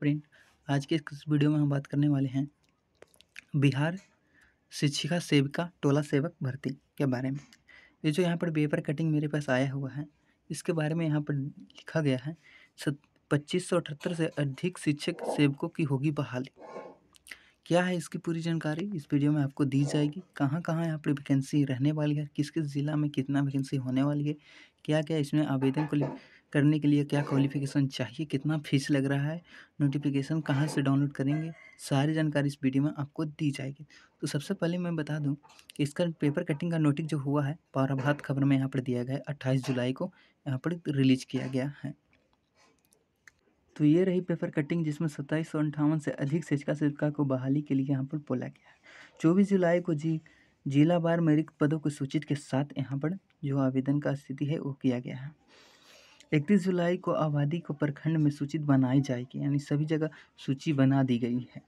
print आज के इस वीडियो में हम बात करने वाले हैं बिहार शिक्षिका सेविका टोला सेवक भर्ती के बारे में ये जो यहाँ पर पेपर कटिंग मेरे पास आया हुआ है इसके बारे में यहाँ पर लिखा गया है पच्चीस सौ अठहत्तर से अधिक शिक्षक सेवकों की होगी बहाली क्या है इसकी पूरी जानकारी इस वीडियो में आपको दी जाएगी कहाँ कहाँ यहाँ पर वैकेंसी रहने वाली है किस किस ज़िला में कितना वैकेंसी होने वाली है क्या क्या इसमें आवेदन को करने के लिए क्या क्वालिफिकेशन चाहिए कितना फीस लग रहा है नोटिफिकेशन कहाँ से डाउनलोड करेंगे सारी जानकारी इस वीडियो में आपको दी जाएगी तो सबसे पहले मैं बता दूं कि इसका पेपर कटिंग का नोटिस जो हुआ है पाराभात खबर में यहाँ पर दिया गया है अट्ठाईस जुलाई को यहाँ पर रिलीज किया गया है तो ये रही पेपर कटिंग जिसमें सत्ताईस सौ अंठावन से अधिक शिक्षिका शिक्षिका को बहाली के लिए यहाँ पर बोला गया है चौबीस जुलाई को जी जिला बार मेरिट पदों को सूचित के साथ यहाँ पर जो आवेदन का स्थिति है वो किया गया है इकतीस जुलाई को आबादी को प्रखंड में सूचित बनाई जाएगी यानी सभी जगह सूची बना दी गई है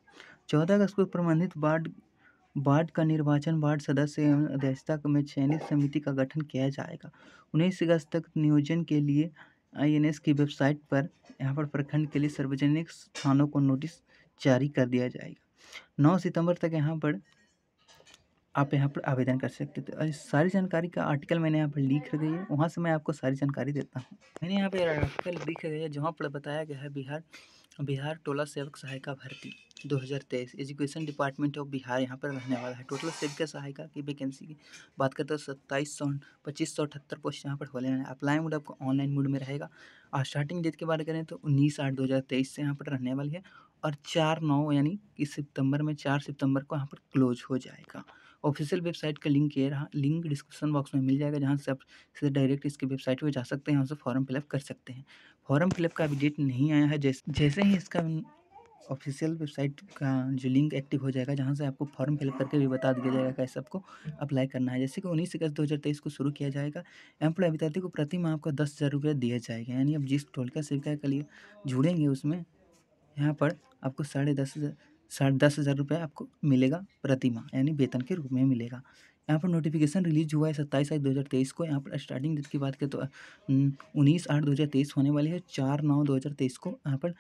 चौदह अगस्त को प्रबंधित वार्ड वार्ड का निर्वाचन वार्ड सदस्य एवं अध्यक्षता में चयनित समिति का गठन किया जाएगा उन्नीस अगस्त तक नियोजन के लिए आईएनएस की वेबसाइट पर यहाँ पर प्रखंड के लिए सार्वजनिक स्थानों को नोटिस जारी कर दिया जाएगा नौ सितंबर तक यहाँ पर आप यहाँ पर आवेदन कर सकते थे तो सारी जानकारी का आर्टिकल मैंने यहाँ पर लिख रखी है वहाँ से मैं आपको सारी जानकारी देता हूँ मैंने यहाँ पर आर्टिकल लिख रही है जहाँ पर बताया गया है बिहार बिहार टोला सेवक सहायिका भर्ती 2023 एजुकेशन डिपार्टमेंट ऑफ बिहार यहाँ पर रहने वाला है टोटल सेविका सहायिका की वैकेंसी की बात करते हैं तो सत्ताईस सौ पच्चीस सौ अठहत्तर पोस्ट यहाँ पर होने हैं अप्लाई मोड आपको ऑनलाइन मोड में रहेगा और स्टार्टिंग डेट की बात करें तो उन्नीस आठ दो हज़ार तेईस से यहाँ पर रहने वाली है और चार नौ यानी कि सितंबर में चार सितंबर को यहाँ पर क्लोज हो जाएगा ऑफिशियल वेबसाइट का लिंक ये रहा लिंक डिस्क्रिप्शन बॉक्स में मिल जाएगा जहाँ से आप सीधे डायरेक्ट इसके वेबसाइट पर जा सकते हैं यहाँ से फॉर्म फिलअप कर सकते हैं फॉर्म फिलअप का अभी डेट नहीं आया है जैसे जैसे ही इसका ऑफिशियल वेबसाइट का जो लिंक एक्टिव हो जाएगा जहाँ से आपको फॉर्म फिलअप करके भी बता दिया जाएगा कैसे आपको अप्लाई करना है जैसे कि उन्नीस अगस्त दो को शुरू किया जाएगा एम्प्लॉय अभ्यर्थी को प्रति माह आपको दस हज़ार रुपये दिया जाएगा यानी आप जिस टोलका सेविका के लिए जुड़ेंगे उसमें यहाँ पर आपको साढ़े दस हज़ार साठ दस हज़ार रुपये आपको मिलेगा प्रतिमा यानी वेतन के रूप में मिलेगा यहाँ पर नोटिफिकेशन रिलीज हुआ है सत्ताईस आठ दो हज़ार तेईस को यहाँ पर स्टार्टिंग डेट की बात करें तो हम्म, उन्नीस आठ दो हज़ार तेईस होने वाली है चार नौ दो हज़ार तेईस को यहाँ पर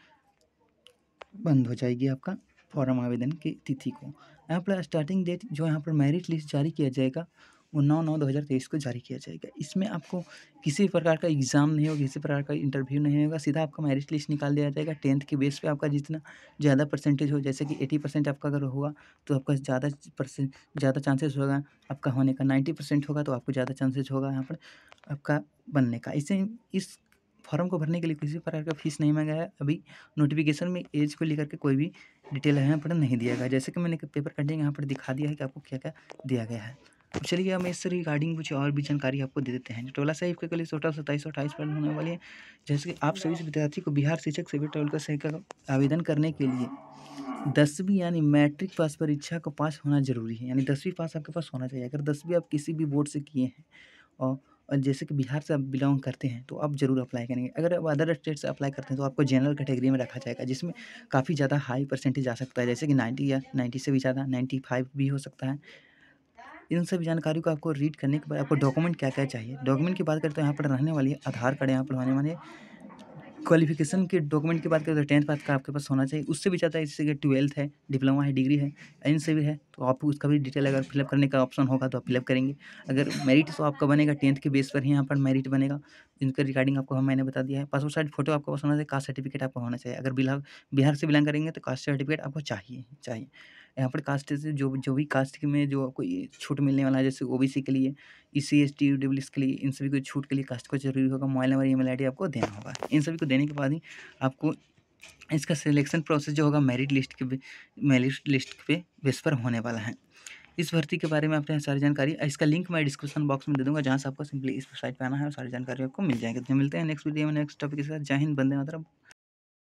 बंद हो जाएगी आपका फॉर्म आवेदन की तिथि को यहाँ पर स्टार्टिंग डेट जो यहाँ पर मेरिट लिस्ट जारी किया जाएगा वो नौ नौ दो हज़ार तेईस को जारी किया जाएगा इसमें आपको किसी प्रकार का एग्ज़ाम नहीं होगा किसी प्रकार का इंटरव्यू नहीं होगा सीधा आपका मैरिट लिस्ट निकाल दिया जाएगा टेंथ के बेस पे आपका जितना ज़्यादा परसेंटेज हो जैसे कि एटी परसेंट आपका अगर होगा तो आपका ज़्यादा परसेंट ज़्यादा चांसेस होगा आपका होने का नाइन्टी परसेंट होगा तो आपको ज़्यादा चांसेज होगा यहाँ पर आपका बनने का इसे इस फॉर्म को भरने के लिए किसी प्रकार का फीस नहीं मांगा है अभी नोटिफिकेशन में एज को लेकर के कोई भी डिटेल यहाँ पर नहीं दिया गया जैसे कि मैंने पेपर कटिंग यहाँ पर दिखा दिया है कि आपको क्या क्या दिया गया है चलिए हम इस रिगार्डिंग कुछ और भी जानकारी आपको दे देते हैं टोला साहिब के कॉलेज टोटल सत्ताईस अट्ठाईस पर होने वाली है जैसे कि आप सभी विद्यार्थी को बिहार शिक्षक सेवा टोल का आवेदन करने के लिए दसवीं यानी मैट्रिक पास परीक्षा को पास होना जरूरी है यानी दसवीं पास आपके पास होना चाहिए अगर दसवीं आप किसी भी बोर्ड से किए हैं और और जैसे कि बिहार से आप बिलोंग करते हैं तो आप ज़रूर अप्लाई करेंगे अगर आप अदर स्टेट से अप्लाई करते हैं तो आपको जनरल कैटेगरी में रखा जाएगा जिसमें काफ़ी ज़्यादा हाई परसेंटेज आ सकता है जैसे कि नाइन्टी या नाइन्टी से भी ज़्यादा नाइन्टी फाइव भी हो सकता है इन सभी जानकारी को आपको रीड करने के बाद आपको डॉक्यूमेंट क्या क्या चाहिए डॉक्यूमेंट की बात करते हैं तो यहाँ पर रहने वाली आधार कार्ड यहाँ पर रहने वाले क्वालिफिकेशन के डॉक्यूमेंट की बात करें तो टेंथ पास का आपके पास होना चाहिए उससे भी ज़्यादा इससे ट्वेल्थ है डिप्लोमा है डिग्री है इन से भी है तो आप उसका भी डिटेल अगर फिलअप करने का ऑप्शन होगा तो आप फिलअप करेंगे अगर मेरिट तो आपका बनेगा टेंथ के बेस पर ही यहाँ पर मेरिट बनेगा जिनके रिगार्डिंग आपको हम मैंने बता दिया है पासपोर्ट साइज फोटो आपको पसंद होना चाहिए कास्ट सर्टिफिकेट आपको होना चाहिए अगर बिहार बिहार से बिलोंग करेंगे तो कास्ट सर्टिफिकेट आपको चाहिए चाहिए यहाँ पर कास्ट से जो जो भी कास्ट में जो आपको छूट मिलने वाला है जैसे ओ के लिए ई सी एस टी के लिए इन सभी को छूट के लिए कास्ट को जरूरी होगा मोबाइल नंबर ई मेल आपको देना होगा इन सभी को देने के बाद ही आपको इसका सिलेक्शन प्रोसेस जो होगा मेरिट लिस्ट के मेरिट लिस्ट पे बेस पर होने वाला है इस भर्ती के बारे में आपने सारी जानकारी इसका लिंक मैं डिस्क्रिप्शन बॉक्स में दे दूंगा जहाँ से आपको सिंपली इस वेबसाइट पर आना है और सारी जानकारी आपको मिल जाएगी तो मिलते हैं नेक्स्ट वीडियो में नेक्स्ट टॉपिक के साथ जय हिंद बंदे मतलब